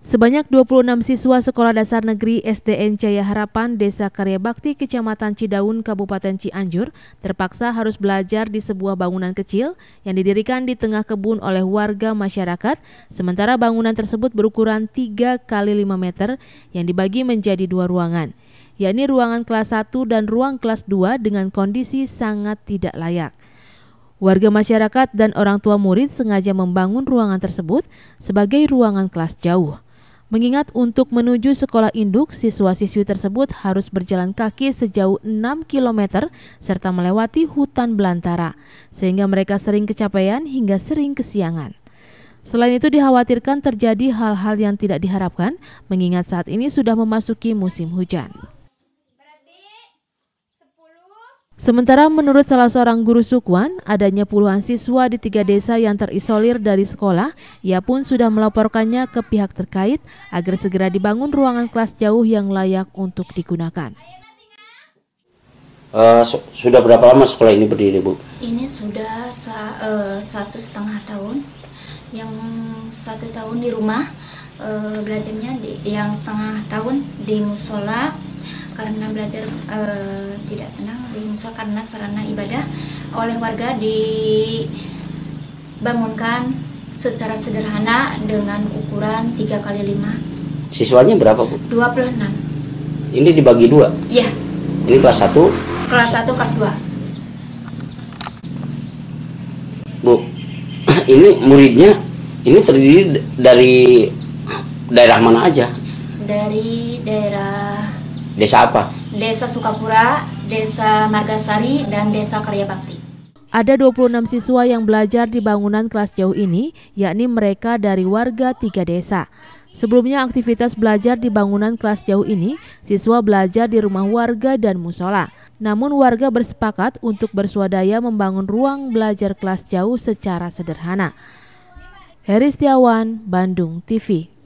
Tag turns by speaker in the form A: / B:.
A: Sebanyak 26 siswa Sekolah Dasar Negeri SDN Caya Harapan Desa Karya Bakti Kecamatan Cidaun Kabupaten Cianjur terpaksa harus belajar di sebuah bangunan kecil yang didirikan di tengah kebun oleh warga masyarakat sementara bangunan tersebut berukuran 3 kali 5 meter yang dibagi menjadi dua ruangan yakni ruangan kelas 1 dan ruang kelas 2 dengan kondisi sangat tidak layak. Warga masyarakat dan orang tua murid sengaja membangun ruangan tersebut sebagai ruangan kelas jauh. Mengingat untuk menuju sekolah induk, siswa-siswi tersebut harus berjalan kaki sejauh 6 km serta melewati hutan belantara, sehingga mereka sering kecapean hingga sering kesiangan. Selain itu dikhawatirkan terjadi hal-hal yang tidak diharapkan, mengingat saat ini sudah memasuki musim hujan. Sementara menurut salah seorang guru Sukwan, adanya puluhan siswa di tiga desa yang terisolir dari sekolah, ia pun sudah melaporkannya ke pihak terkait agar segera dibangun ruangan kelas jauh yang layak untuk digunakan. Uh, su sudah berapa lama sekolah ini berdiri, Bu?
B: Ini sudah sa uh, satu setengah tahun. Yang satu tahun di rumah, uh, belajarnya di, yang setengah tahun di musola, karena belajar e, tidak tenang di eh, musola karena sarana ibadah oleh warga dibangunkan secara sederhana dengan ukuran 3 kali 5
A: siswanya berapa bu? 26 ini dibagi dua? iya ini kelas 1?
B: kelas 1, kelas 2
A: bu, ini muridnya ini terdiri dari daerah mana aja?
B: dari daerah Desa apa? Desa Sukapura, Desa Margasari, dan Desa Karya Bakti.
A: Ada 26 siswa yang belajar di bangunan kelas jauh ini, yakni mereka dari warga tiga desa. Sebelumnya aktivitas belajar di bangunan kelas jauh ini, siswa belajar di rumah warga dan musola. Namun warga bersepakat untuk bersuadaya membangun ruang belajar kelas jauh secara sederhana. Heri Setiawan, Bandung TV.